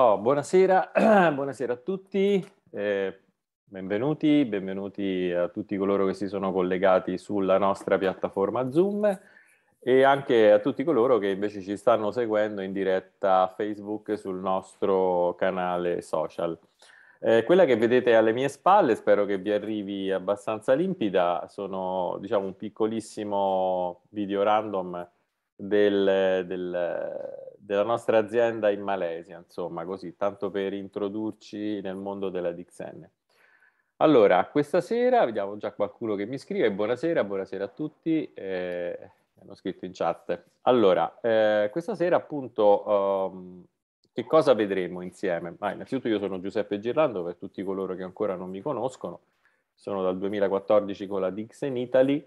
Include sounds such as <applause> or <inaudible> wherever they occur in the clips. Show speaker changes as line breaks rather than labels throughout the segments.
Oh, buonasera. <clears throat> buonasera, a tutti, eh, benvenuti, benvenuti a tutti coloro che si sono collegati sulla nostra piattaforma Zoom e anche a tutti coloro che invece ci stanno seguendo in diretta Facebook sul nostro canale social. Eh, quella che vedete alle mie spalle, spero che vi arrivi abbastanza limpida, sono diciamo un piccolissimo video random del, del, della nostra azienda in Malesia, insomma, così, tanto per introdurci nel mondo della Dixenne. Allora, questa sera vediamo già qualcuno che mi scrive. Buonasera, buonasera a tutti. Eh, hanno scritto in chat. Allora, eh, questa sera appunto um, che cosa vedremo insieme? Ah, innanzitutto io sono Giuseppe Girlando, per tutti coloro che ancora non mi conoscono, sono dal 2014 con la Dixen Italy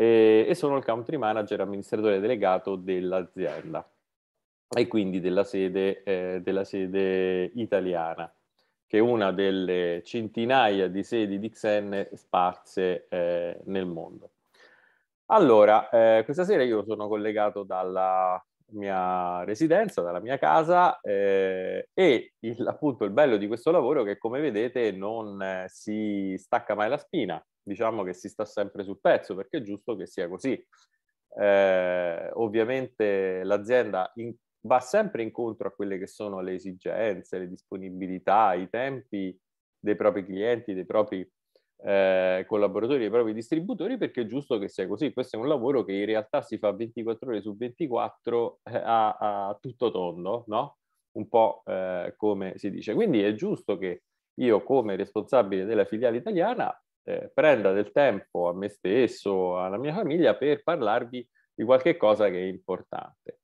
e, e sono il country manager amministratore delegato dell'azienda e quindi della sede, eh, della sede italiana, che è una delle centinaia di sedi di Xen sparse eh, nel mondo. Allora, eh, questa sera io sono collegato dalla mia residenza, dalla mia casa eh, e il, appunto il bello di questo lavoro è che come vedete non eh, si stacca mai la spina, diciamo che si sta sempre sul pezzo perché è giusto che sia così. Eh, ovviamente l'azienda in, va sempre incontro a quelle che sono le esigenze, le disponibilità, i tempi dei propri clienti, dei propri eh, collaboratori, dei propri distributori, perché è giusto che sia così. Questo è un lavoro che in realtà si fa 24 ore su 24 eh, a, a tutto tondo, no? Un po' eh, come si dice. Quindi è giusto che io come responsabile della filiale italiana eh, prenda del tempo a me stesso, alla mia famiglia per parlarvi di qualche cosa che è importante.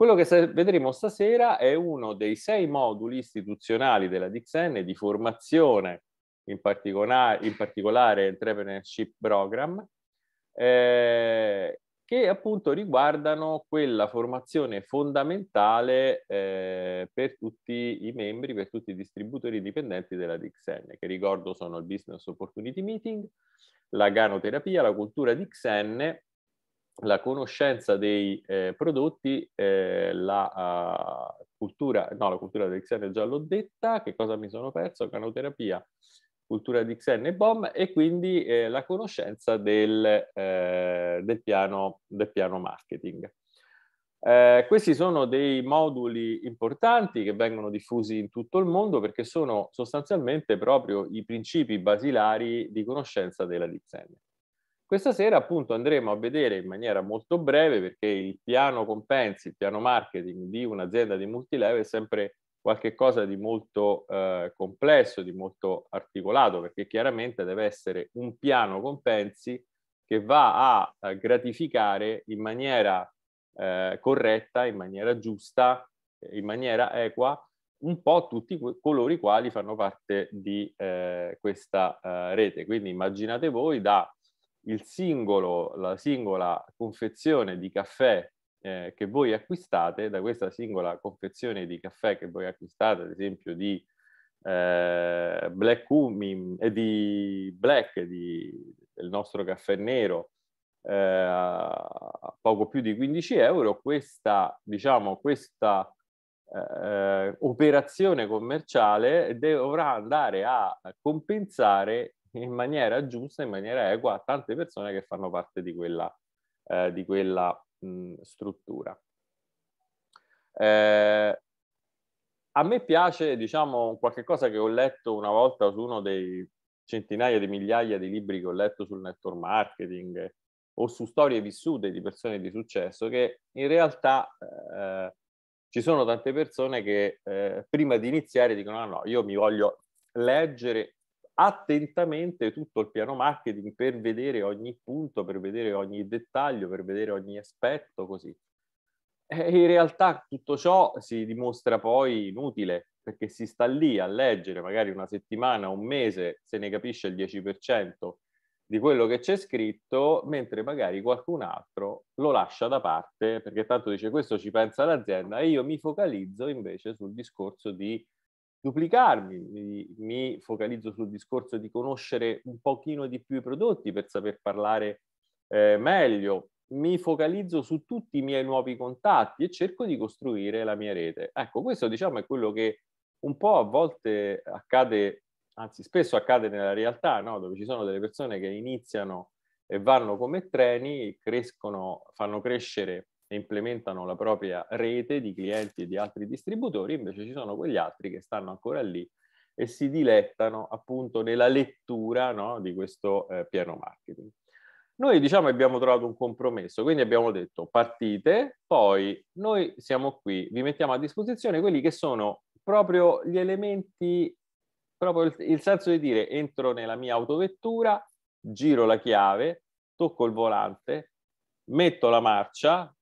Quello che vedremo stasera è uno dei sei moduli istituzionali della Dixen di formazione, in particolare, in particolare Entrepreneurship Program, eh, che appunto riguardano quella formazione fondamentale eh, per tutti i membri, per tutti i distributori dipendenti della DXN, che ricordo sono il Business Opportunity Meeting, la ganoterapia, la cultura DXN, la conoscenza dei eh, prodotti, eh, la uh, cultura, no, la cultura DXN già l'ho detta, che cosa mi sono perso, ganoterapia, cultura di Xen e BOM e quindi eh, la conoscenza del, eh, del, piano, del piano, marketing. Eh, questi sono dei moduli importanti che vengono diffusi in tutto il mondo perché sono sostanzialmente proprio i principi basilari di conoscenza della Dixen. Questa sera appunto andremo a vedere in maniera molto breve perché il piano compensi, il piano marketing di un'azienda di multilevel è sempre qualche cosa di molto eh, complesso, di molto articolato, perché chiaramente deve essere un piano compensi che va a, a gratificare in maniera eh, corretta, in maniera giusta, in maniera equa, un po' tutti coloro i quali fanno parte di eh, questa eh, rete. Quindi immaginate voi da il singolo, la singola confezione di caffè eh, che voi acquistate da questa singola confezione di caffè che voi acquistate, ad esempio di eh, Black Cumin e eh, di Black, di, del nostro caffè nero, eh, a poco più di 15 euro, questa, diciamo, questa eh, operazione commerciale dovrà andare a compensare in maniera giusta, in maniera equa, tante persone che fanno parte di quella, eh, di quella mh, struttura. Eh, a me piace, diciamo, qualcosa che ho letto una volta su uno dei centinaia di migliaia di libri che ho letto sul network marketing o su storie vissute di persone di successo, che in realtà eh, ci sono tante persone che eh, prima di iniziare dicono no, ah, no, io mi voglio leggere attentamente tutto il piano marketing per vedere ogni punto, per vedere ogni dettaglio, per vedere ogni aspetto, così. E in realtà tutto ciò si dimostra poi inutile, perché si sta lì a leggere magari una settimana, un mese, se ne capisce il 10% di quello che c'è scritto, mentre magari qualcun altro lo lascia da parte, perché tanto dice questo ci pensa l'azienda e io mi focalizzo invece sul discorso di duplicarmi, mi focalizzo sul discorso di conoscere un pochino di più i prodotti per saper parlare eh, meglio, mi focalizzo su tutti i miei nuovi contatti e cerco di costruire la mia rete. Ecco, questo diciamo è quello che un po' a volte accade, anzi spesso accade nella realtà, no? dove ci sono delle persone che iniziano e vanno come treni, crescono, fanno crescere e implementano la propria rete di clienti e di altri distributori, invece ci sono quegli altri che stanno ancora lì e si dilettano appunto nella lettura no, di questo eh, piano marketing. Noi diciamo abbiamo trovato un compromesso, quindi abbiamo detto partite, poi noi siamo qui, vi mettiamo a disposizione quelli che sono proprio gli elementi, proprio il, il senso di dire entro nella mia autovettura, giro la chiave, tocco il volante, metto la marcia,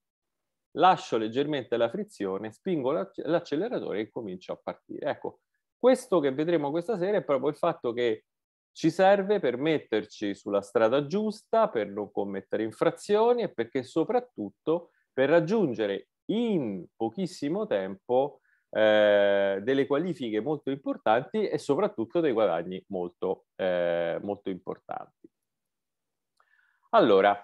lascio leggermente la frizione, spingo l'acceleratore e comincio a partire. Ecco, questo che vedremo questa sera è proprio il fatto che ci serve per metterci sulla strada giusta, per non commettere infrazioni e perché soprattutto per raggiungere in pochissimo tempo eh, delle qualifiche molto importanti e soprattutto dei guadagni molto, eh, molto importanti. Allora,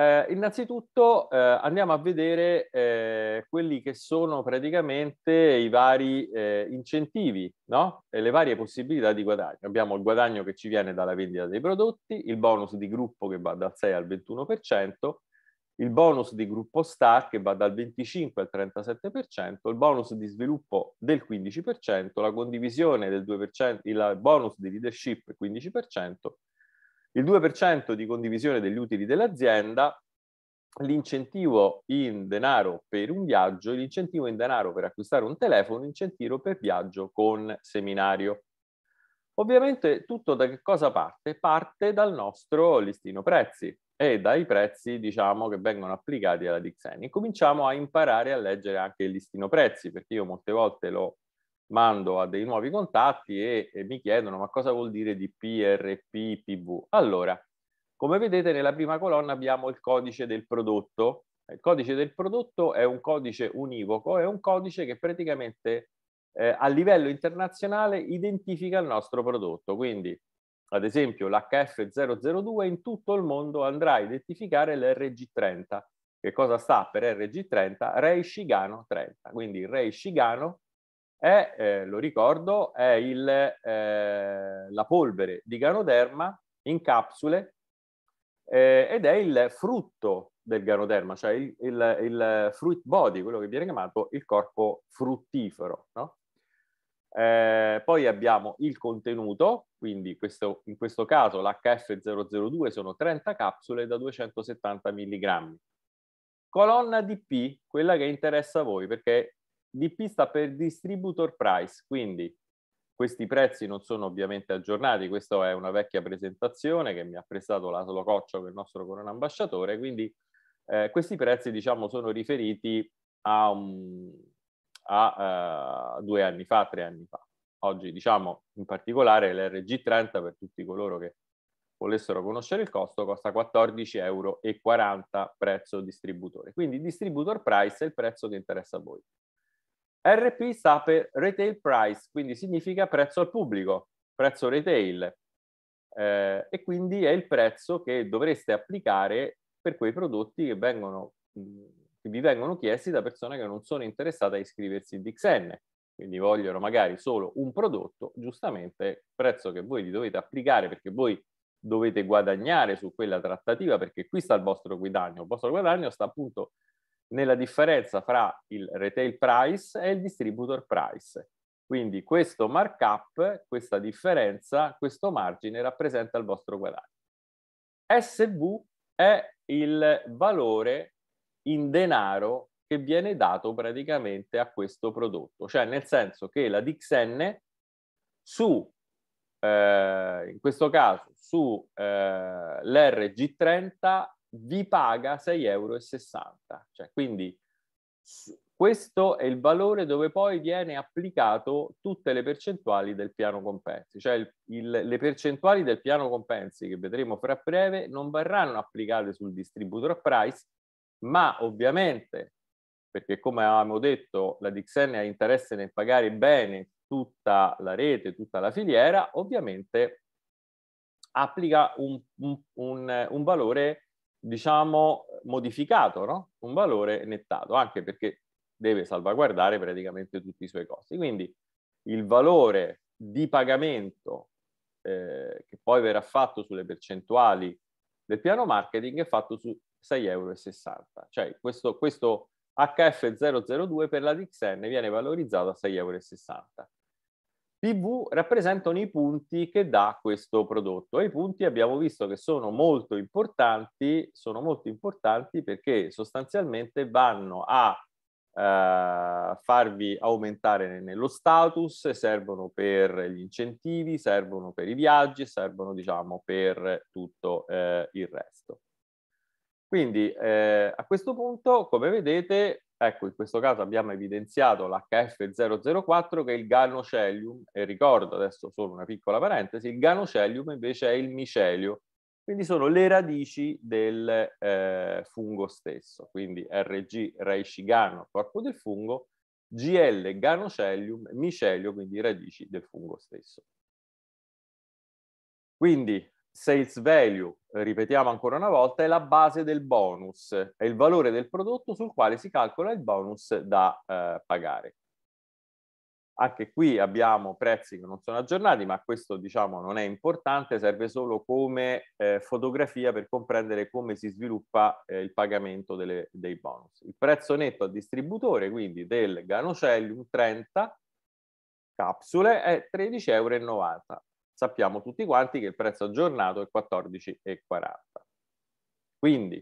eh, innanzitutto eh, andiamo a vedere eh, quelli che sono praticamente i vari eh, incentivi no? e le varie possibilità di guadagno. Abbiamo il guadagno che ci viene dalla vendita dei prodotti, il bonus di gruppo che va dal 6 al 21%, il bonus di gruppo star che va dal 25 al 37%, il bonus di sviluppo del 15%, la condivisione del 2%, il bonus di leadership 15%, il 2% di condivisione degli utili dell'azienda, l'incentivo in denaro per un viaggio, l'incentivo in denaro per acquistare un telefono, l'incentivo per viaggio con seminario. Ovviamente tutto da che cosa parte? Parte dal nostro listino prezzi e dai prezzi diciamo, che vengono applicati alla Dixeni. Cominciamo a imparare a leggere anche il listino prezzi, perché io molte volte l'ho mando a dei nuovi contatti e, e mi chiedono ma cosa vuol dire di PRPPV. Allora, come vedete nella prima colonna abbiamo il codice del prodotto. Il codice del prodotto è un codice univoco, è un codice che praticamente eh, a livello internazionale identifica il nostro prodotto. Quindi, ad esempio, l'HF002 in tutto il mondo andrà a identificare l'RG30. Che cosa sta per RG30? Rei Shigano 30. Quindi Ray Shigano è, eh, lo ricordo, è il, eh, la polvere di ganoderma in capsule eh, ed è il frutto del ganoderma, cioè il, il, il, fruit body, quello che viene chiamato il corpo fruttifero. No? Eh, poi abbiamo il contenuto, quindi questo, in questo caso l'HF002 sono 30 capsule da 270 mg. Colonna DP, quella che interessa a voi, perché DP sta per distributor price, quindi questi prezzi non sono ovviamente aggiornati, questa è una vecchia presentazione che mi ha prestato l'Asolo Coccio, che è il nostro corona ambasciatore, quindi eh, questi prezzi diciamo sono riferiti a, um, a uh, due anni fa, tre anni fa. Oggi diciamo in particolare l'RG30 per tutti coloro che volessero conoscere il costo, costa 14,40 euro prezzo distributore. Quindi distributor price è il prezzo che interessa a voi. RP sta per retail price, quindi significa prezzo al pubblico, prezzo retail. Eh, e quindi è il prezzo che dovreste applicare per quei prodotti che, vengono, che vi vengono chiesti da persone che non sono interessate a iscriversi in DXN. Quindi vogliono magari solo un prodotto, giustamente il prezzo che voi gli dovete applicare perché voi dovete guadagnare su quella trattativa perché qui sta il vostro guadagno. Il vostro guadagno sta appunto nella differenza fra il retail price e il distributor price. Quindi questo markup, questa differenza, questo margine rappresenta il vostro guadagno. SV è il valore in denaro che viene dato praticamente a questo prodotto, cioè nel senso che la DXN su, eh, in questo caso, sull'RG30 eh, vi paga 6,60 euro. Cioè, quindi questo è il valore dove poi viene applicato tutte le percentuali del piano compensi, cioè il, il, le percentuali del piano compensi che vedremo fra breve non verranno applicate sul distributor price, ma ovviamente, perché come avevamo detto la Dixen ha interesse nel pagare bene tutta la rete, tutta la filiera, ovviamente applica un, un, un, un valore diciamo, modificato, no? un valore nettato, anche perché deve salvaguardare praticamente tutti i suoi costi. Quindi il valore di pagamento eh, che poi verrà fatto sulle percentuali del piano marketing è fatto su 6,60 euro. Cioè questo, questo HF002 per la Dixen viene valorizzato a 6,60 euro. PV rappresentano i punti che dà questo prodotto e i punti abbiamo visto che sono molto importanti, sono molto importanti perché sostanzialmente vanno a eh, farvi aumentare nello status, servono per gli incentivi, servono per i viaggi, servono diciamo per tutto eh, il resto. Quindi eh, a questo punto, come vedete, Ecco, in questo caso abbiamo evidenziato l'HF004 che è il ganocellium, e ricordo adesso solo una piccola parentesi, il ganocellium invece è il micelio, quindi sono le radici del eh, fungo stesso, quindi Rg reishigano, corpo del fungo, Gl ganocellium, micelio, quindi radici del fungo stesso. Quindi sales value, eh, ripetiamo ancora una volta, è la base del bonus, è il valore del prodotto sul quale si calcola il bonus da eh, pagare. Anche qui abbiamo prezzi che non sono aggiornati, ma questo diciamo non è importante, serve solo come eh, fotografia per comprendere come si sviluppa eh, il pagamento delle, dei bonus. Il prezzo netto al distributore, quindi del Ganocellium 30 capsule, è 13,90 euro sappiamo tutti quanti che il prezzo aggiornato è 14,40. Quindi,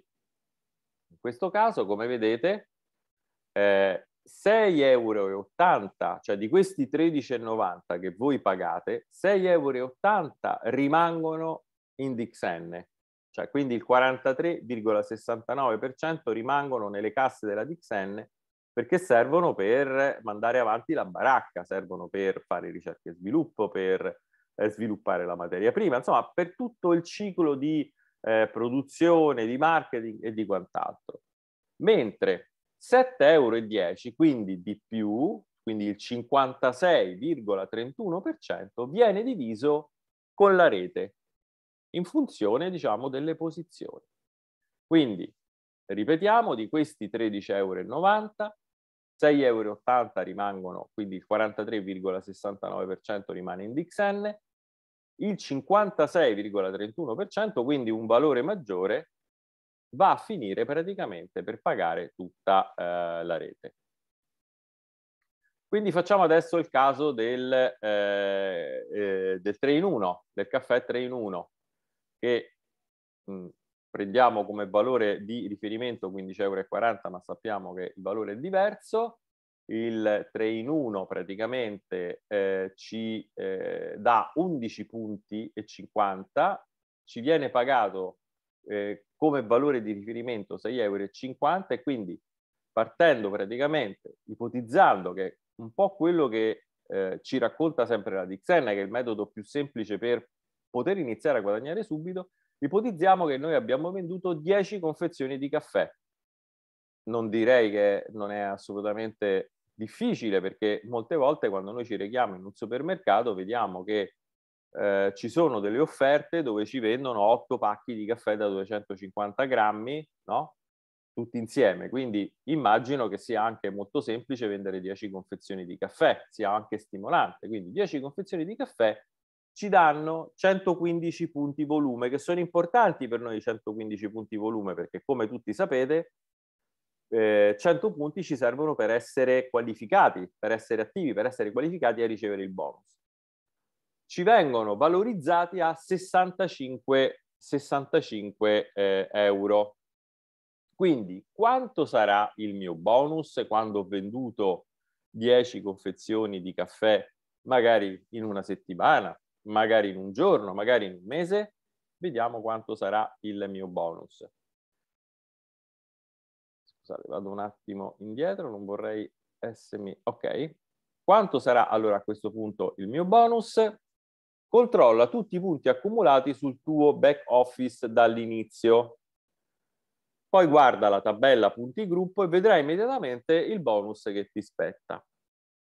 in questo caso, come vedete, eh, 6,80 euro, cioè di questi 13,90 che voi pagate, 6,80 euro rimangono in DXN, cioè quindi il 43,69% rimangono nelle casse della DXN perché servono per mandare avanti la baracca, servono per fare ricerca e sviluppo, per eh, sviluppare la materia prima, insomma per tutto il ciclo di eh, produzione, di marketing e di quant'altro. Mentre 7,10 euro, quindi di più, quindi il 56,31%, viene diviso con la rete in funzione, diciamo, delle posizioni. Quindi, ripetiamo, di questi 13,90 euro, 6,80 euro rimangono, quindi il 43,69% rimane in DXN, il 56,31%, quindi un valore maggiore, va a finire praticamente per pagare tutta eh, la rete. Quindi facciamo adesso il caso del, eh, eh, del 3 in 1, del caffè 3 in 1, che mh, mm, prendiamo come valore di riferimento 15,40 euro, ma sappiamo che il valore è diverso, il 3 in 1 praticamente eh, ci eh, dà 11 punti e 50, ci viene pagato eh, come valore di riferimento 6,50 euro e quindi partendo praticamente, ipotizzando che un po' quello che eh, ci racconta sempre la Dixenna, che è il metodo più semplice per poter iniziare a guadagnare subito, ipotizziamo che noi abbiamo venduto 10 confezioni di caffè non direi che non è assolutamente difficile perché molte volte quando noi ci rechiamo in un supermercato vediamo che eh, ci sono delle offerte dove ci vendono 8 pacchi di caffè da 250 grammi, no? Tutti insieme. Quindi immagino che sia anche molto semplice vendere 10 confezioni di caffè, sia anche stimolante. Quindi 10 confezioni di caffè ci danno 115 punti volume, che sono importanti per noi 115 punti volume, perché come tutti sapete, eh, 100 punti ci servono per essere qualificati, per essere attivi, per essere qualificati a ricevere il bonus. Ci vengono valorizzati a 65, 65 eh, euro. Quindi quanto sarà il mio bonus quando ho venduto 10 confezioni di caffè, magari in una settimana, magari in un giorno, magari in un mese? Vediamo quanto sarà il mio bonus scusate, vado un attimo indietro, non vorrei essermi... Ok, quanto sarà allora a questo punto il mio bonus? Controlla tutti i punti accumulati sul tuo back office dall'inizio. Poi guarda la tabella punti gruppo e vedrai immediatamente il bonus che ti spetta.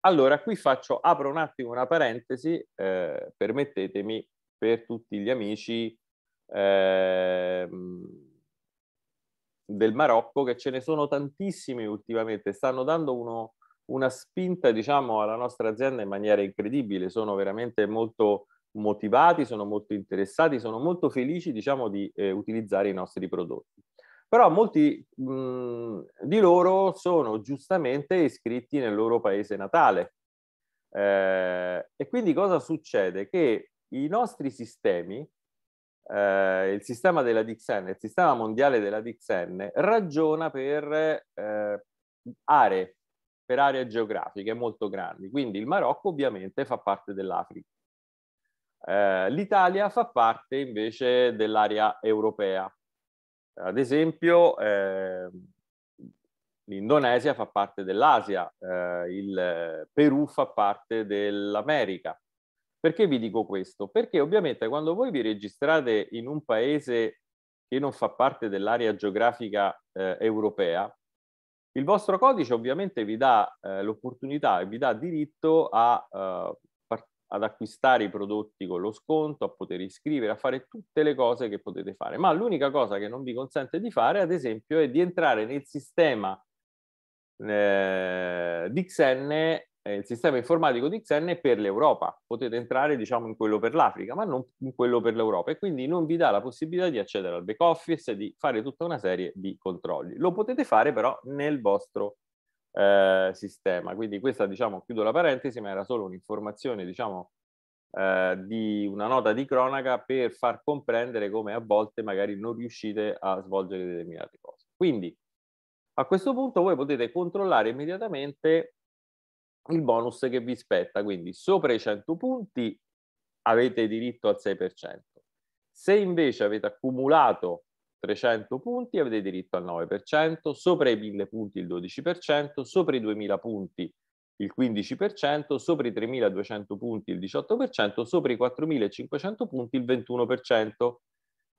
Allora, qui faccio, apro un attimo una parentesi, eh, permettetemi, per tutti gli amici eh, del Marocco, che ce ne sono tantissimi ultimamente, stanno dando uno, una spinta diciamo, alla nostra azienda in maniera incredibile, sono veramente molto motivati, sono molto interessati, sono molto felici diciamo, di eh, utilizzare i nostri prodotti. Però molti mh, di loro sono giustamente iscritti nel loro paese natale. Eh, e quindi cosa succede? Che i nostri sistemi eh, il sistema della DXN, il sistema mondiale della DXN, ragiona per eh, aree, per aree geografiche molto grandi. Quindi il Marocco ovviamente fa parte dell'Africa. Eh, L'Italia fa parte invece dell'area europea. Ad esempio, ehm, l'Indonesia fa parte dell'Asia, eh, il Perù fa parte dell'America. Perché vi dico questo? Perché ovviamente quando voi vi registrate in un paese che non fa parte dell'area geografica eh, europea, il vostro codice ovviamente vi dà eh, l'opportunità e vi dà diritto a, eh, ad acquistare i prodotti con lo sconto, a poter iscrivere, a fare tutte le cose che potete fare. Ma l'unica cosa che non vi consente di fare, ad esempio, è di entrare nel sistema eh, di XN eh, il sistema informatico di Xen è per l'Europa, potete entrare diciamo in quello per l'Africa, ma non in quello per l'Europa e quindi non vi dà la possibilità di accedere al back office e di fare tutta una serie di controlli. Lo potete fare però nel vostro eh, sistema, quindi questa diciamo, chiudo la parentesi, ma era solo un'informazione diciamo eh, di una nota di cronaca per far comprendere come a volte magari non riuscite a svolgere determinate cose. Quindi a questo punto voi potete controllare immediatamente il bonus che vi spetta, quindi sopra i 100 punti avete diritto al 6%. Se invece avete accumulato 300 punti avete diritto al 9%, sopra i 1000 punti il 12%, sopra i 2000 punti il 15%, sopra i 3200 punti il 18%, sopra i 4500 punti il 21%.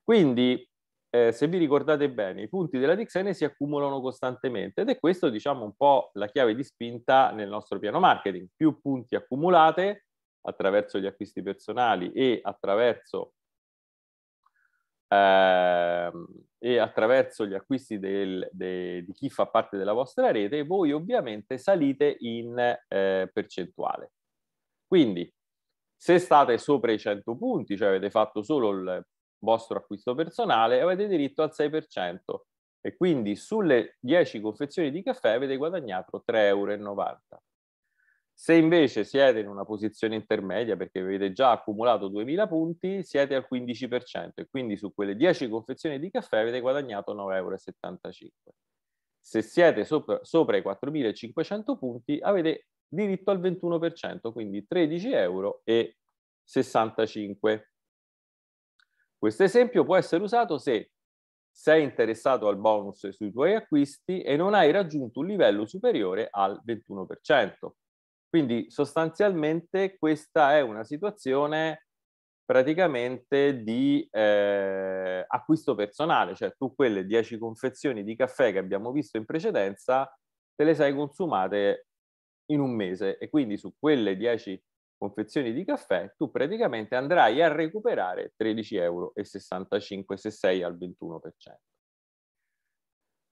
Quindi eh, se vi ricordate bene, i punti della Dixene si accumulano costantemente ed è questo, diciamo, un po' la chiave di spinta nel nostro piano marketing. Più punti accumulate attraverso gli acquisti personali e attraverso, eh, e attraverso gli acquisti del, de, di chi fa parte della vostra rete, voi ovviamente salite in eh, percentuale. Quindi, se state sopra i 100 punti, cioè avete fatto solo il vostro acquisto personale, avete diritto al 6% e quindi sulle 10 confezioni di caffè avete guadagnato 3,90 euro. Se invece siete in una posizione intermedia perché avete già accumulato 2000 punti, siete al 15% e quindi su quelle 10 confezioni di caffè avete guadagnato 9,75 euro. Se siete sopra, sopra i 4500 punti avete diritto al 21%, quindi 13,65 euro. Questo esempio può essere usato se sei interessato al bonus sui tuoi acquisti e non hai raggiunto un livello superiore al 21%. Quindi sostanzialmente questa è una situazione praticamente di eh, acquisto personale, cioè tu quelle 10 confezioni di caffè che abbiamo visto in precedenza te le sei consumate in un mese e quindi su quelle 10 confezioni di caffè, tu praticamente andrai a recuperare 13,65 euro se sei al 21%.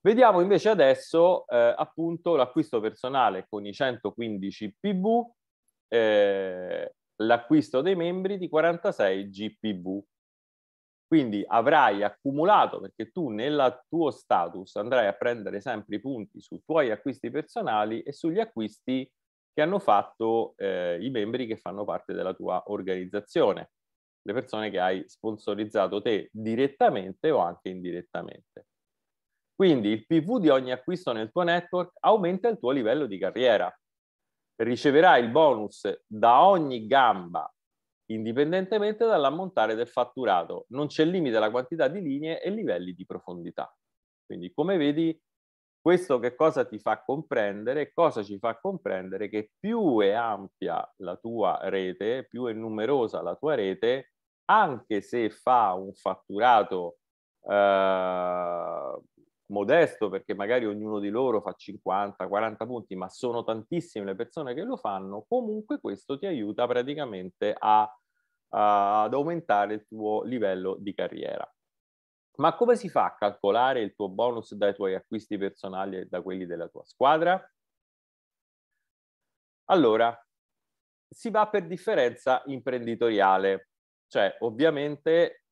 Vediamo invece adesso eh, appunto l'acquisto personale con i 115 PV, eh, l'acquisto dei membri di 46 GPV. Quindi avrai accumulato, perché tu nel tuo status andrai a prendere sempre i punti sui tuoi acquisti personali e sugli acquisti che hanno fatto eh, i membri che fanno parte della tua organizzazione, le persone che hai sponsorizzato te direttamente o anche indirettamente. Quindi il PV di ogni acquisto nel tuo network aumenta il tuo livello di carriera. Riceverai il bonus da ogni gamba, indipendentemente dall'ammontare del fatturato. Non c'è limite alla quantità di linee e livelli di profondità. Quindi come vedi questo che cosa ti fa comprendere? Cosa ci fa comprendere? Che più è ampia la tua rete, più è numerosa la tua rete, anche se fa un fatturato eh, modesto, perché magari ognuno di loro fa 50-40 punti, ma sono tantissime le persone che lo fanno, comunque questo ti aiuta praticamente a, a, ad aumentare il tuo livello di carriera. Ma come si fa a calcolare il tuo bonus dai tuoi acquisti personali e da quelli della tua squadra? Allora, si va per differenza imprenditoriale, cioè ovviamente,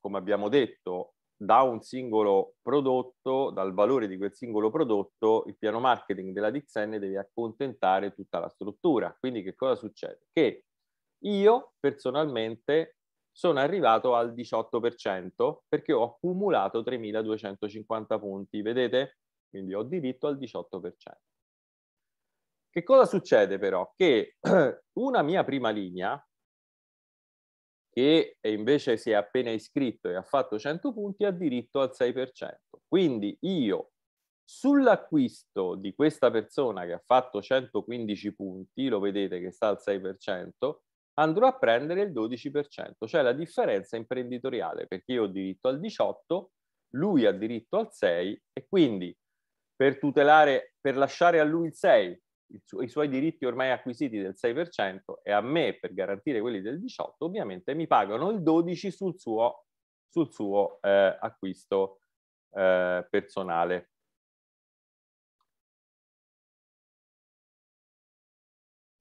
come abbiamo detto, da un singolo prodotto, dal valore di quel singolo prodotto, il piano marketing della Dixenne deve accontentare tutta la struttura. Quindi che cosa succede? Che io personalmente sono arrivato al 18% perché ho accumulato 3.250 punti, vedete? Quindi ho diritto al 18%. Che cosa succede però? Che <clears throat> una mia prima linea, che invece si è appena iscritto e ha fatto 100 punti, ha diritto al 6%. Quindi io sull'acquisto di questa persona che ha fatto 115 punti, lo vedete che sta al 6%, andrò a prendere il 12%, cioè la differenza imprenditoriale, perché io ho diritto al 18%, lui ha diritto al 6% e quindi per tutelare, per lasciare a lui il 6%, i suoi diritti ormai acquisiti del 6% e a me per garantire quelli del 18%, ovviamente mi pagano il 12% sul suo, sul suo eh, acquisto eh, personale.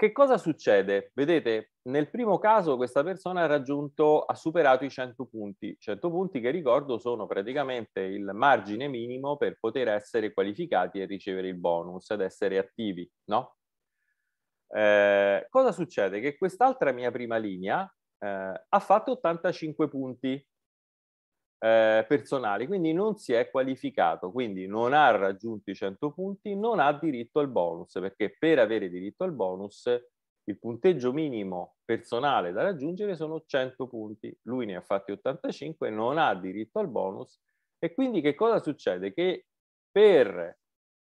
Che cosa succede? Vedete, nel primo caso questa persona ha raggiunto, ha superato i 100 punti, 100 punti che ricordo sono praticamente il margine minimo per poter essere qualificati e ricevere il bonus ed essere attivi, no? Eh, cosa succede? Che quest'altra mia prima linea eh, ha fatto 85 punti, eh, personali, quindi non si è qualificato, quindi non ha raggiunto i 100 punti, non ha diritto al bonus, perché per avere diritto al bonus il punteggio minimo personale da raggiungere sono 100 punti, lui ne ha fatti 85, non ha diritto al bonus e quindi che cosa succede? Che per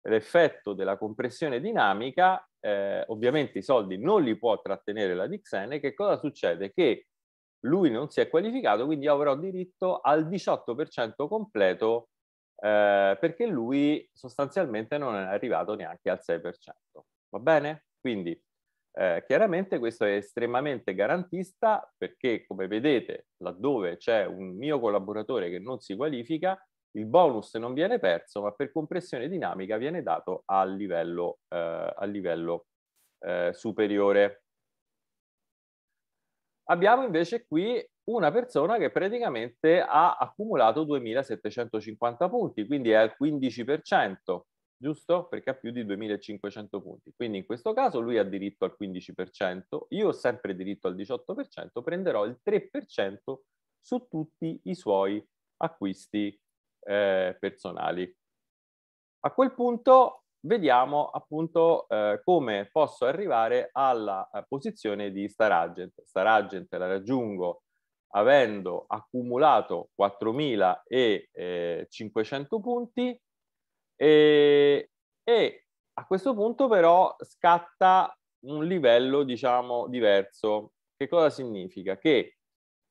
l'effetto della compressione dinamica, eh, ovviamente i soldi non li può trattenere la Dixene, che cosa succede? Che lui non si è qualificato, quindi avrò diritto al 18% completo eh, perché lui sostanzialmente non è arrivato neanche al 6%. Va bene? Quindi eh, chiaramente questo è estremamente garantista perché come vedete laddove c'è un mio collaboratore che non si qualifica, il bonus non viene perso, ma per compressione dinamica viene dato a livello, eh, a livello eh, superiore. Abbiamo invece qui una persona che praticamente ha accumulato 2750 punti, quindi è al 15%, giusto? Perché ha più di 2500 punti. Quindi in questo caso lui ha diritto al 15%, io ho sempre diritto al 18%, prenderò il 3% su tutti i suoi acquisti eh, personali. A quel punto vediamo appunto eh, come posso arrivare alla eh, posizione di star agent. Star agent la raggiungo avendo accumulato 4.500 eh, punti e, e a questo punto però scatta un livello diciamo diverso. Che cosa significa? Che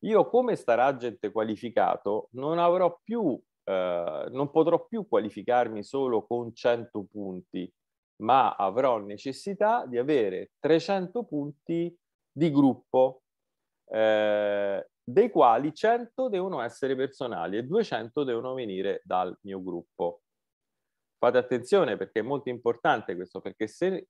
io come star agent qualificato non avrò più eh, non potrò più qualificarmi solo con 100 punti, ma avrò necessità di avere 300 punti di gruppo, eh, dei quali 100 devono essere personali e 200 devono venire dal mio gruppo. Fate attenzione perché è molto importante questo, perché se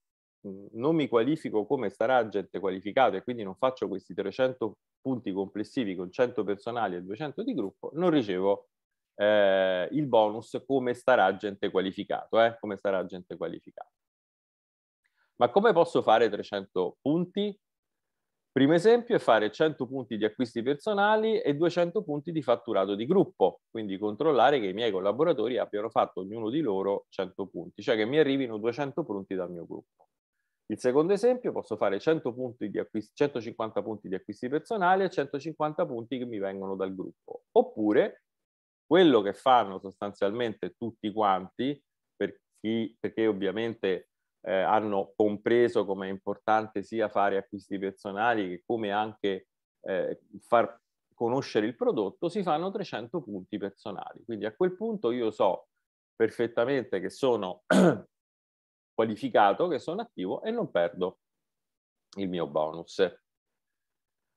mm, non mi qualifico come sarà gente qualificata e quindi non faccio questi 300 punti complessivi con 100 personali e 200 di gruppo, non ricevo eh, il bonus come starà gente qualificato, eh? come starà gente qualificato. Ma come posso fare 300 punti? Primo esempio è fare 100 punti di acquisti personali e 200 punti di fatturato di gruppo, quindi controllare che i miei collaboratori abbiano fatto ognuno di loro 100 punti, cioè che mi arrivino 200 punti dal mio gruppo. Il secondo esempio, posso fare 100 punti di acquisti, 150 punti di acquisti personali e 150 punti che mi vengono dal gruppo. Oppure quello che fanno sostanzialmente tutti quanti, per chi, perché ovviamente eh, hanno compreso come è importante sia fare acquisti personali che come anche eh, far conoscere il prodotto, si fanno 300 punti personali. Quindi a quel punto io so perfettamente che sono <clears throat> qualificato, che sono attivo e non perdo il mio bonus.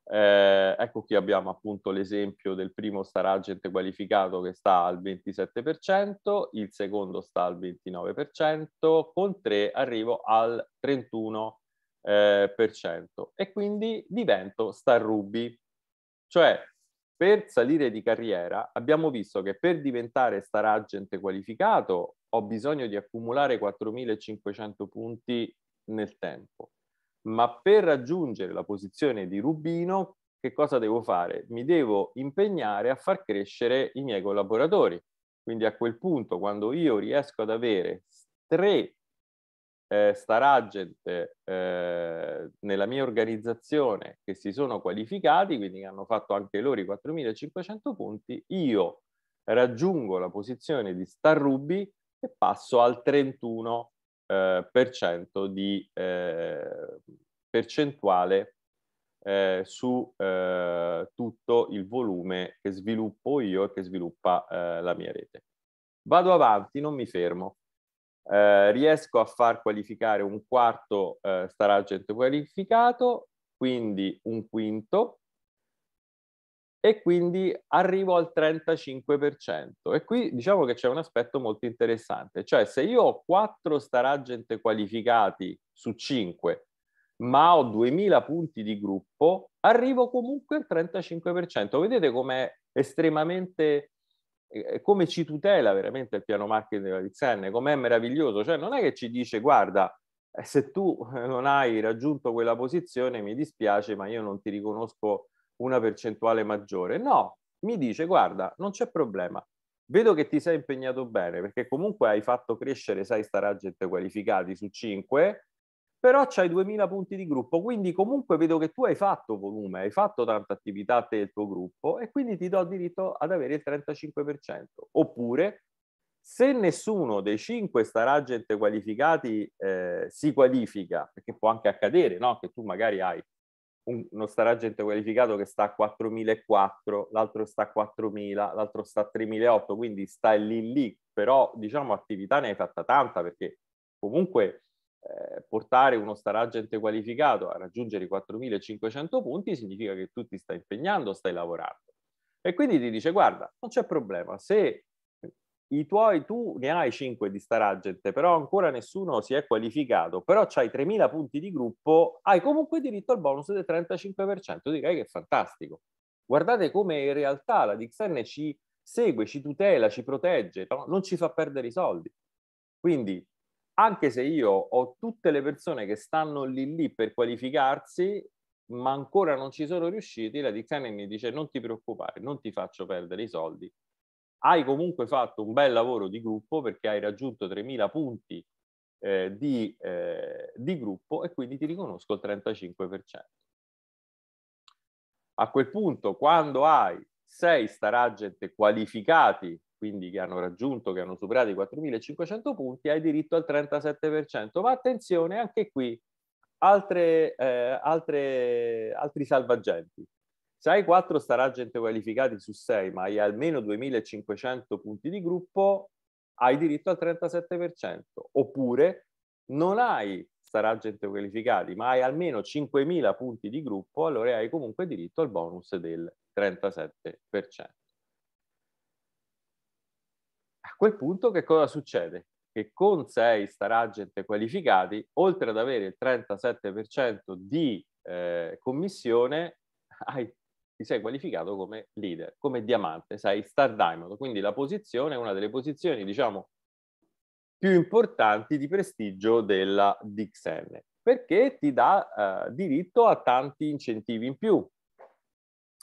Eh, ecco qui abbiamo appunto l'esempio del primo star agent qualificato che sta al 27%, il secondo sta al 29%, con 3 arrivo al 31% eh, e quindi divento star ruby. Cioè per salire di carriera abbiamo visto che per diventare star agent qualificato ho bisogno di accumulare 4500 punti nel tempo ma per raggiungere la posizione di Rubino, che cosa devo fare? Mi devo impegnare a far crescere i miei collaboratori. Quindi a quel punto, quando io riesco ad avere tre eh, star agent eh, nella mia organizzazione che si sono qualificati, quindi hanno fatto anche loro i 4.500 punti, io raggiungo la posizione di star ruby e passo al 31 eh, di eh, percentuale eh, su tutto il volume che sviluppo io e che sviluppa la mia rete. Vado avanti, non mi fermo. Eh, riesco a far qualificare un quarto eh, starà gente qualificato, quindi un quinto, e quindi arrivo al 35%. E qui diciamo che c'è un aspetto molto interessante, cioè se io ho 4 star agent qualificati su 5, ma ho 2000 punti di gruppo, arrivo comunque al 35%. Vedete com'è estremamente eh, eh, come ci tutela veramente il piano marketing della Vixen, com'è meraviglioso, cioè non è che ci dice guarda eh, se tu non hai raggiunto quella posizione mi dispiace ma io non ti riconosco una percentuale maggiore. No, mi dice guarda, non c'è problema, vedo che ti sei impegnato bene perché comunque hai fatto crescere 6 star agent qualificati su 5, però c'hai 2000 punti di gruppo, quindi comunque vedo che tu hai fatto volume, hai fatto tanta attività te e il tuo gruppo e quindi ti do diritto ad avere il 35%. Oppure se nessuno dei 5 star agent qualificati eh, si qualifica, perché può anche accadere no? che tu magari hai uno sta raggente qualificato che sta a 4.004, l'altro sta a 4.000, l'altro sta a 3.008, quindi sta lì lì, però diciamo attività ne hai fatta tanta perché comunque eh, portare uno star agent qualificato a raggiungere i 4.500 punti significa che tu ti stai impegnando, stai lavorando. E quindi ti dice guarda, non c'è problema, se i tuoi, tu ne hai 5 di Star Agent, però ancora nessuno si è qualificato, però c'hai 3.000 punti di gruppo, hai comunque diritto al bonus del 35%, direi che è fantastico. Guardate come in realtà la DXN ci segue, ci tutela, ci protegge, no? non ci fa perdere i soldi. Quindi, anche se io ho tutte le persone che stanno lì lì per qualificarsi, ma ancora non ci sono riusciti, la DXN mi dice non ti preoccupare, non ti faccio perdere i soldi, hai comunque fatto un bel lavoro di gruppo perché hai raggiunto 3.000 punti eh, di, eh, di gruppo e quindi ti riconosco il 35%. A quel punto, quando hai 6 star agent qualificati, quindi che hanno raggiunto, che hanno superato i 4.500 punti, hai diritto al 37%. Ma attenzione, anche qui altre, eh, altre, altri salvagenti. Se hai 4 staragente qualificati su 6, ma hai almeno 2500 punti di gruppo, hai diritto al 37%. Oppure non hai staragente qualificati, ma hai almeno 5000 punti di gruppo, allora hai comunque diritto al bonus del 37%. A quel punto che cosa succede? Che con 6 staragente qualificati, oltre ad avere il 37% di eh, commissione, hai ti sei qualificato come leader, come diamante, sei star diamond, quindi la posizione è una delle posizioni, diciamo, più importanti di prestigio della DXN, perché ti dà eh, diritto a tanti incentivi in più.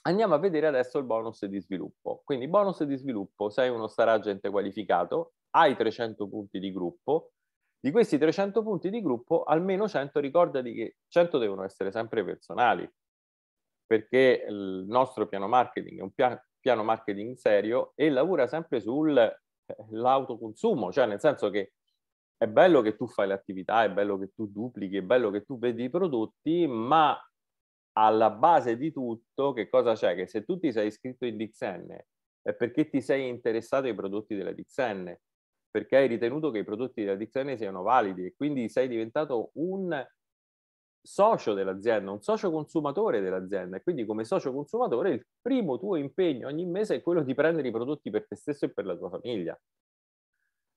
Andiamo a vedere adesso il bonus di sviluppo. Quindi bonus di sviluppo, sei uno star agente qualificato, hai 300 punti di gruppo, di questi 300 punti di gruppo almeno 100, ricordati che 100 devono essere sempre personali, perché il nostro piano marketing è un pia- piano marketing serio e lavora sempre sull'autoconsumo, eh, cioè nel senso che è bello che tu fai le attività, è bello che tu duplichi, è bello che tu vedi i prodotti, ma alla base di tutto che cosa c'è? Che se tu ti sei iscritto in DXN è perché ti sei interessato ai prodotti della DXN, perché hai ritenuto che i prodotti della DXN siano validi e quindi sei diventato un socio dell'azienda, un socio consumatore dell'azienda e quindi come socio consumatore il primo tuo impegno ogni mese è quello di prendere i prodotti per te stesso e per la tua famiglia.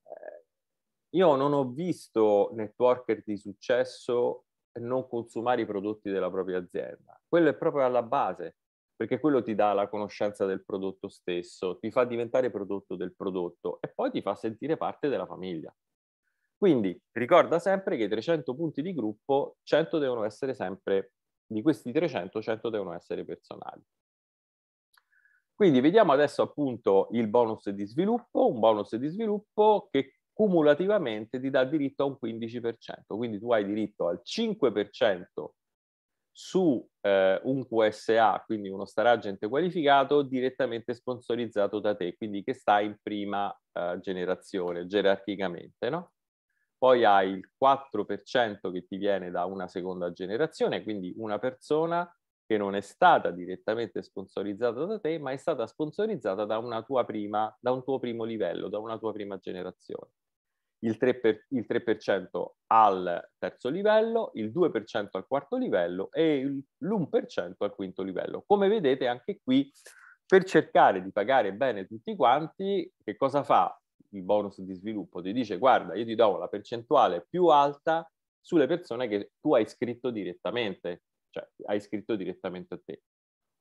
Eh, io non ho visto networker di successo non consumare i prodotti della propria azienda. Quello è proprio alla base, perché quello ti dà la conoscenza del prodotto stesso, ti fa diventare prodotto del prodotto e poi ti fa sentire parte della famiglia. Quindi ricorda sempre che i 300 punti di gruppo, 100 devono essere sempre, di questi 300, 100 devono essere personali. Quindi vediamo adesso appunto il bonus di sviluppo, un bonus di sviluppo che cumulativamente ti dà diritto a un 15%, quindi tu hai diritto al 5% su eh, un QSA, quindi uno star agente qualificato, direttamente sponsorizzato da te, quindi che sta in prima eh, generazione gerarchicamente, no? poi hai il 4% che ti viene da una seconda generazione, quindi una persona che non è stata direttamente sponsorizzata da te, ma è stata sponsorizzata da, prima, da un tuo primo livello, da una tua prima generazione. Il 3%, per, il 3% al terzo livello, il 2% al quarto livello e l'1% al quinto livello. Come vedete anche qui, per cercare di pagare bene tutti quanti, che cosa fa? il bonus di sviluppo, ti dice guarda, io ti do la percentuale più alta sulle persone che tu hai scritto direttamente, cioè hai scritto direttamente a te.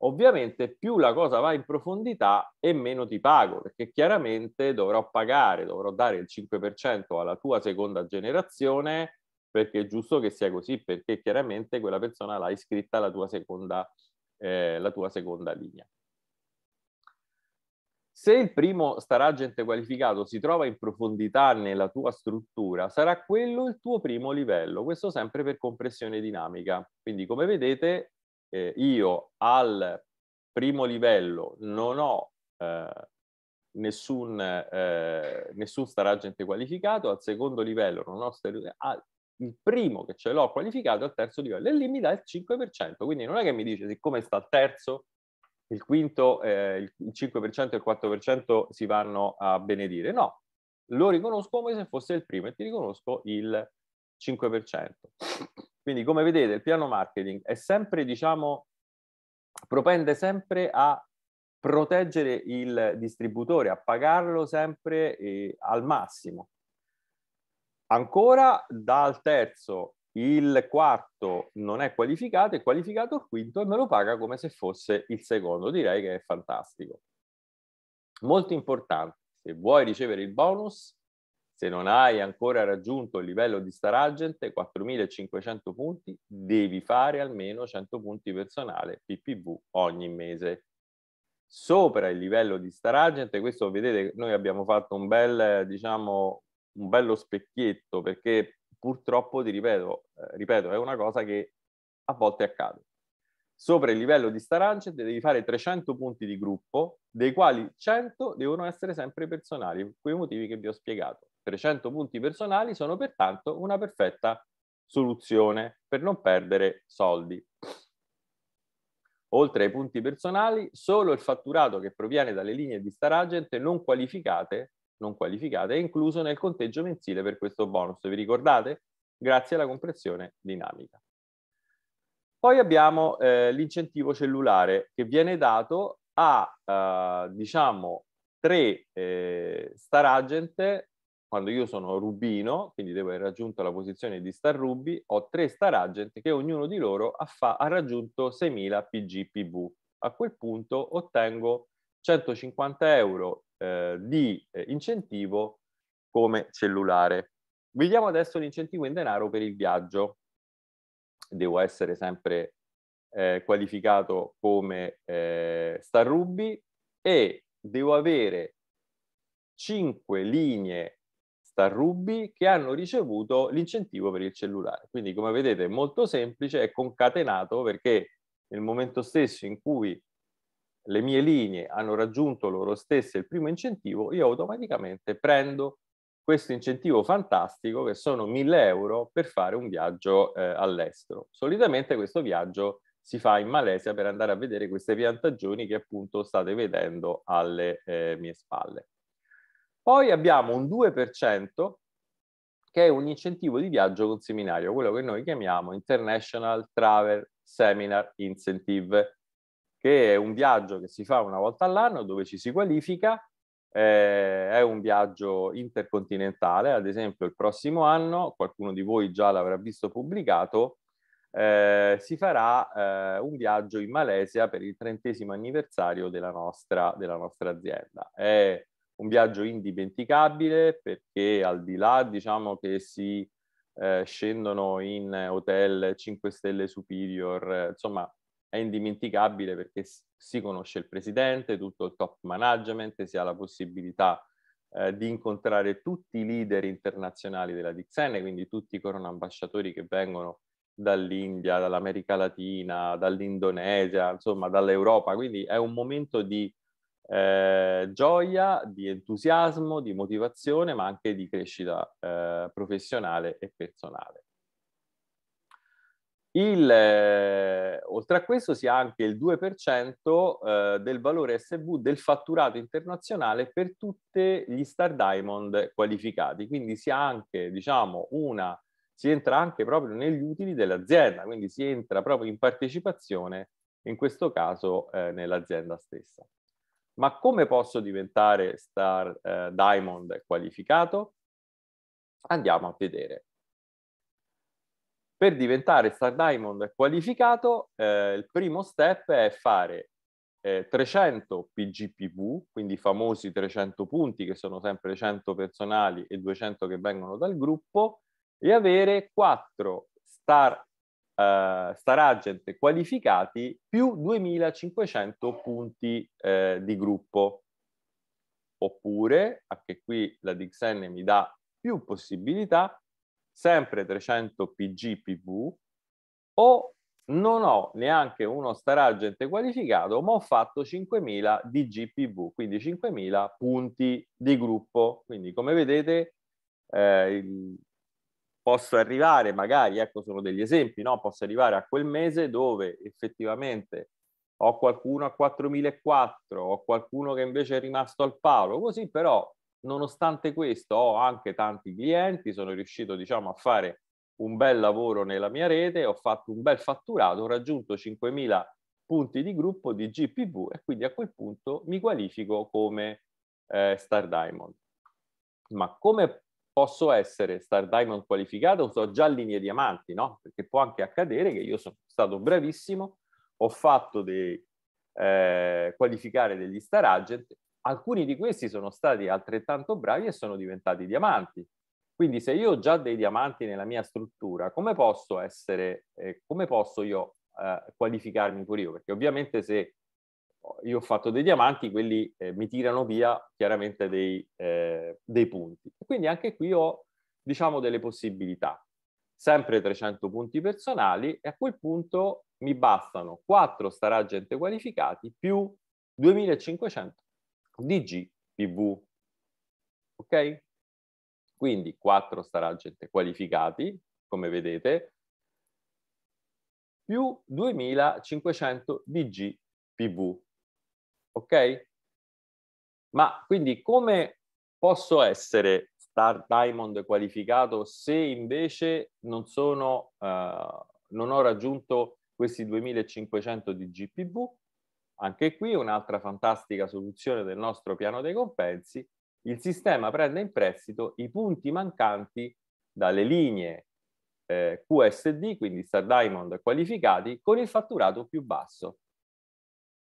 Ovviamente più la cosa va in profondità e meno ti pago, perché chiaramente dovrò pagare, dovrò dare il 5% alla tua seconda generazione, perché è giusto che sia così, perché chiaramente quella persona l'ha iscritta alla tua seconda, eh, la tua seconda linea. Se il primo star agent qualificato si trova in profondità nella tua struttura, sarà quello il tuo primo livello, questo sempre per compressione dinamica. Quindi come vedete eh, io al primo livello non ho eh, nessun, eh, nessun star agent qualificato, al secondo livello non ho star... ah, il primo che ce l'ho qualificato al terzo livello e lì mi dà il 5%, quindi non è che mi dice siccome sta al terzo il quinto, eh, il 5% e il 4% si vanno a benedire. No, lo riconosco come se fosse il primo e ti riconosco il 5%. Quindi come vedete il piano marketing è sempre, diciamo, propende sempre a proteggere il distributore, a pagarlo sempre eh, al massimo. Ancora dal terzo il quarto non è qualificato, è qualificato il quinto e me lo paga come se fosse il secondo. Direi che è fantastico. Molto importante, se vuoi ricevere il bonus, se non hai ancora raggiunto il livello di star agent, 4.500 punti, devi fare almeno 100 punti personale PPV ogni mese. Sopra il livello di star agent, questo vedete, noi abbiamo fatto un bel, diciamo, un bello specchietto perché purtroppo, ti ripeto, eh, ripeto, è una cosa che a volte accade. Sopra il livello di star agent devi fare 300 punti di gruppo, dei quali 100 devono essere sempre personali, per quei motivi che vi ho spiegato. 300 punti personali sono pertanto una perfetta soluzione per non perdere soldi. Oltre ai punti personali, solo il fatturato che proviene dalle linee di star agent non qualificate non qualificate è incluso nel conteggio mensile per questo bonus, vi ricordate? Grazie alla compressione dinamica. Poi abbiamo eh, l'incentivo cellulare che viene dato a, eh, diciamo, tre eh, star agent, quando io sono rubino, quindi devo aver raggiunto la posizione di star ruby, ho tre star agent che ognuno di loro ha, ha raggiunto 6000 PGPV. A quel punto ottengo 150 euro eh, di eh, incentivo come cellulare. Vediamo adesso l'incentivo in denaro per il viaggio. Devo essere sempre eh, qualificato come eh, star ruby e devo avere 5 linee star ruby che hanno ricevuto l'incentivo per il cellulare. Quindi come vedete è molto semplice, è concatenato perché nel momento stesso in cui le mie linee hanno raggiunto loro stesse il primo incentivo, io automaticamente prendo questo incentivo fantastico che sono 1000 euro per fare un viaggio eh, all'estero. Solitamente questo viaggio si fa in Malesia per andare a vedere queste piantagioni che appunto state vedendo alle eh, mie spalle. Poi abbiamo un 2% che è un incentivo di viaggio con seminario, quello che noi chiamiamo International Travel Seminar Incentive che è un viaggio che si fa una volta all'anno dove ci si qualifica, eh, è un viaggio intercontinentale, ad esempio il prossimo anno, qualcuno di voi già l'avrà visto pubblicato, eh, si farà eh, un viaggio in Malesia per il trentesimo anniversario della nostra, della nostra azienda. È un viaggio indimenticabile perché al di là diciamo che si eh, scendono in hotel 5 stelle superior, insomma è indimenticabile perché si conosce il presidente, tutto il top management, si ha la possibilità eh, di incontrare tutti i leader internazionali della Dixenne, quindi tutti i corona ambasciatori che vengono dall'India, dall'America Latina, dall'Indonesia, insomma dall'Europa, quindi è un momento di eh, gioia, di entusiasmo, di motivazione, ma anche di crescita eh, professionale e personale. Il, eh, oltre a questo si ha anche il 2% eh, del valore SV del fatturato internazionale per tutti gli Star Diamond qualificati, quindi si ha anche, diciamo, una, si entra anche proprio negli utili dell'azienda, quindi si entra proprio in partecipazione, in questo caso eh, nell'azienda stessa. Ma come posso diventare Star eh, Diamond qualificato? Andiamo a vedere. Per diventare Star Diamond qualificato, eh, il primo step è fare eh, 300 PGPV, quindi i famosi 300 punti che sono sempre 100 personali e 200 che vengono dal gruppo, e avere 4 Star Uh, star agent qualificati più 2500 punti eh, di gruppo. Oppure, anche qui la Dixenne mi dà più possibilità, sempre 300 PG PV o non ho neanche uno star agent qualificato, ma ho fatto 5.000 di GPV, quindi 5.000 punti di gruppo. Quindi come vedete eh, posso arrivare magari, ecco sono degli esempi, no? posso arrivare a quel mese dove effettivamente ho qualcuno a 4.004, ho qualcuno che invece è rimasto al palo, così però Nonostante questo ho anche tanti clienti, sono riuscito diciamo, a fare un bel lavoro nella mia rete, ho fatto un bel fatturato, ho raggiunto 5.000 punti di gruppo di GPV e quindi a quel punto mi qualifico come eh, Star Diamond. Ma come posso essere Star Diamond qualificato? So già linee diamanti, no? Perché può anche accadere che io sono stato bravissimo, ho fatto dei, eh, qualificare degli Star Agent alcuni di questi sono stati altrettanto bravi e sono diventati diamanti. Quindi se io ho già dei diamanti nella mia struttura, come posso essere, eh, come posso io eh, qualificarmi pure io? Perché ovviamente se io ho fatto dei diamanti, quelli eh, mi tirano via chiaramente dei, eh, dei punti. Quindi anche qui ho, diciamo, delle possibilità. Sempre 300 punti personali e a quel punto mi bastano 4 staragente qualificati più 2500 DGPV. Ok? Quindi 4 star agent qualificati, come vedete, più 2500 DGPV. Ok? Ma quindi come posso essere Star Diamond qualificato se invece non, sono, uh, non ho raggiunto questi 2500 di GPV? Anche qui un'altra fantastica soluzione del nostro piano dei compensi, il sistema prende in prestito i punti mancanti dalle linee eh, QSD, quindi Star Diamond qualificati, con il fatturato più basso.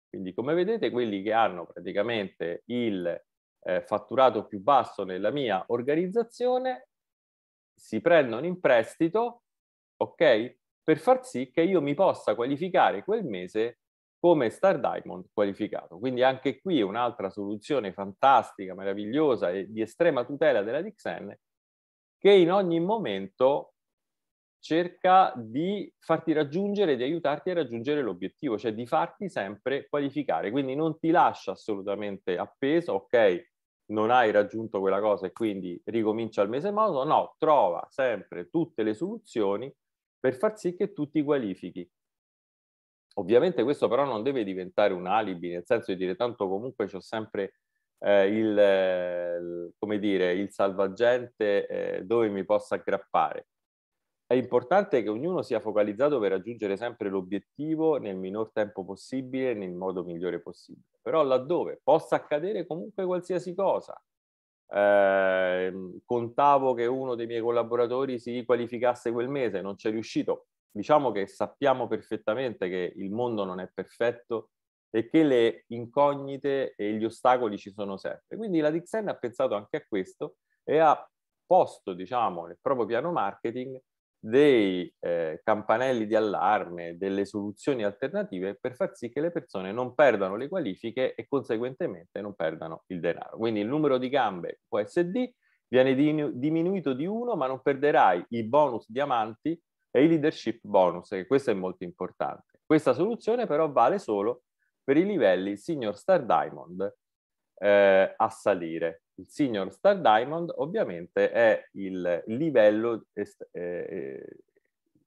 Quindi come vedete quelli che hanno praticamente il eh, fatturato più basso nella mia organizzazione si prendono in prestito, ok? Per far sì che io mi possa qualificare quel mese come Star Diamond qualificato. Quindi anche qui un'altra soluzione fantastica, meravigliosa e di estrema tutela della Dixen che in ogni momento cerca di farti raggiungere, di aiutarti a raggiungere l'obiettivo, cioè di farti sempre qualificare. Quindi non ti lascia assolutamente appeso, ok, non hai raggiunto quella cosa e quindi ricomincia al mese modo, no, trova sempre tutte le soluzioni per far sì che tu ti qualifichi. Ovviamente questo però non deve diventare un alibi, nel senso di dire tanto comunque c'ho sempre eh, il, come dire, il salvagente eh, dove mi possa aggrappare. È importante che ognuno sia focalizzato per raggiungere sempre l'obiettivo nel minor tempo possibile, nel modo migliore possibile. Però laddove possa accadere comunque qualsiasi cosa, eh, contavo che uno dei miei collaboratori si qualificasse quel mese, non c'è riuscito, diciamo che sappiamo perfettamente che il mondo non è perfetto e che le incognite e gli ostacoli ci sono sempre. Quindi la Dixen ha pensato anche a questo e ha posto, diciamo, nel proprio piano marketing dei eh, campanelli di allarme, delle soluzioni alternative per far sì che le persone non perdano le qualifiche e conseguentemente non perdano il denaro. Quindi il numero di gambe USD viene diminuito di uno, ma non perderai i bonus diamanti e i leadership bonus, che questo è molto importante. Questa soluzione però vale solo per i livelli Senior Star Diamond eh, a salire. Il Senior Star Diamond ovviamente è il livello est- eh, eh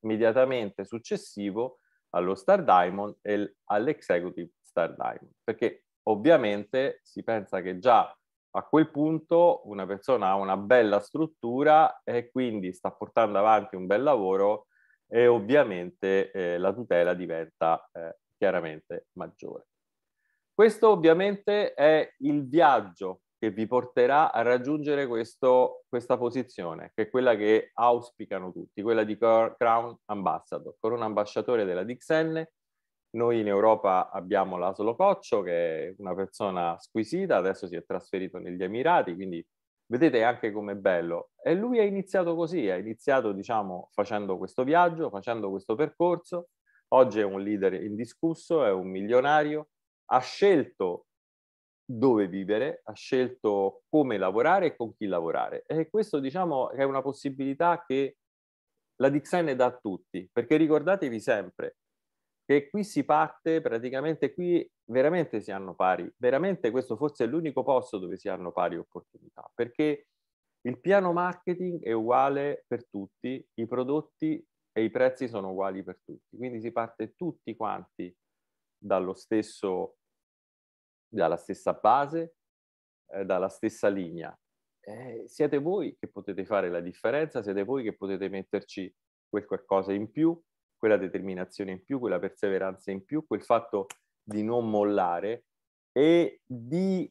immediatamente successivo allo Star Diamond e all'Executive Star Diamond, perché ovviamente si pensa che già a quel punto una persona ha una bella struttura e quindi sta portando avanti un bel lavoro e ovviamente eh, la tutela diventa eh, chiaramente maggiore. Questo ovviamente è il viaggio che vi porterà a raggiungere questo, questa posizione, che è quella che auspicano tutti, quella di Crown Ambassador, Corona Ambasciatore della Dixenne. Noi in Europa abbiamo l'Aslo Coccio, che è una persona squisita, adesso si è trasferito negli Emirati, quindi vedete anche com'è bello. E lui ha iniziato così, ha iniziato diciamo facendo questo viaggio, facendo questo percorso, oggi è un leader indiscusso, è un milionario, ha scelto dove vivere, ha scelto come lavorare e con chi lavorare. E questo diciamo è una possibilità che la Dixon dà a tutti, perché ricordatevi sempre, che qui si parte praticamente qui veramente si hanno pari, veramente questo forse è l'unico posto dove si hanno pari opportunità, perché il piano marketing è uguale per tutti, i prodotti e i prezzi sono uguali per tutti, quindi si parte tutti quanti dallo stesso, dalla stessa base, eh, dalla stessa linea. Eh, siete voi che potete fare la differenza, siete voi che potete metterci quel qualcosa in più, quella determinazione in più, quella perseveranza in più, quel fatto di non mollare e di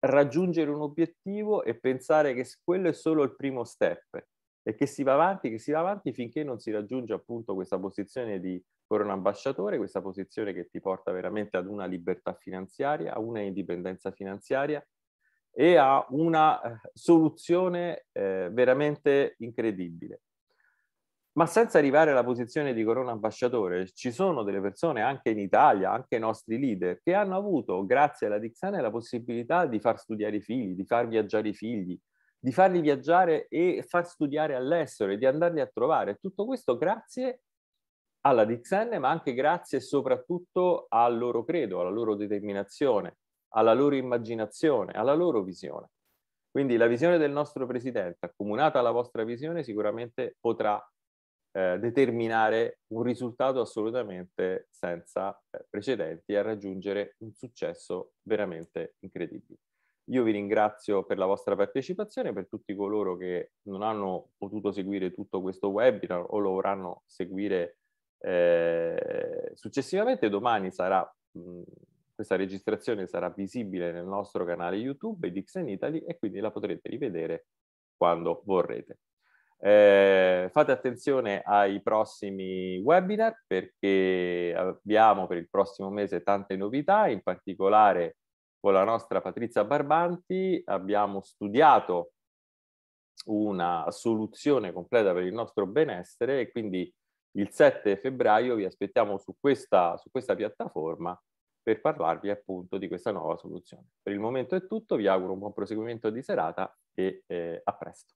raggiungere un obiettivo e pensare che quello è solo il primo step e che si va avanti, che si va avanti finché non si raggiunge appunto questa posizione di corona ambasciatore, questa posizione che ti porta veramente ad una libertà finanziaria, a una indipendenza finanziaria e a una eh, soluzione eh, veramente incredibile ma senza arrivare alla posizione di corona ambasciatore, ci sono delle persone anche in Italia, anche i nostri leader, che hanno avuto, grazie alla Dixane, la possibilità di far studiare i figli, di far viaggiare i figli, di farli viaggiare e far studiare all'estero e di andarli a trovare. Tutto questo grazie alla Dixane, ma anche grazie soprattutto al loro credo, alla loro determinazione, alla loro immaginazione, alla loro visione. Quindi la visione del nostro presidente, accomunata alla vostra visione, sicuramente potrà eh, determinare un risultato assolutamente senza eh, precedenti e raggiungere un successo veramente incredibile. Io vi ringrazio per la vostra partecipazione, per tutti coloro che non hanno potuto seguire tutto questo webinar o lo vorranno seguire eh, successivamente. Domani sarà, mh, mm, questa registrazione sarà visibile nel nostro canale YouTube Dixon Italy e quindi la potrete rivedere quando vorrete. Eh, fate attenzione ai prossimi webinar perché abbiamo per il prossimo mese tante novità, in particolare con la nostra Patrizia Barbanti abbiamo studiato una soluzione completa per il nostro benessere e quindi il 7 febbraio vi aspettiamo su questa, su questa piattaforma per parlarvi appunto di questa nuova soluzione. Per il momento è tutto, vi auguro un buon proseguimento di serata e eh, a presto.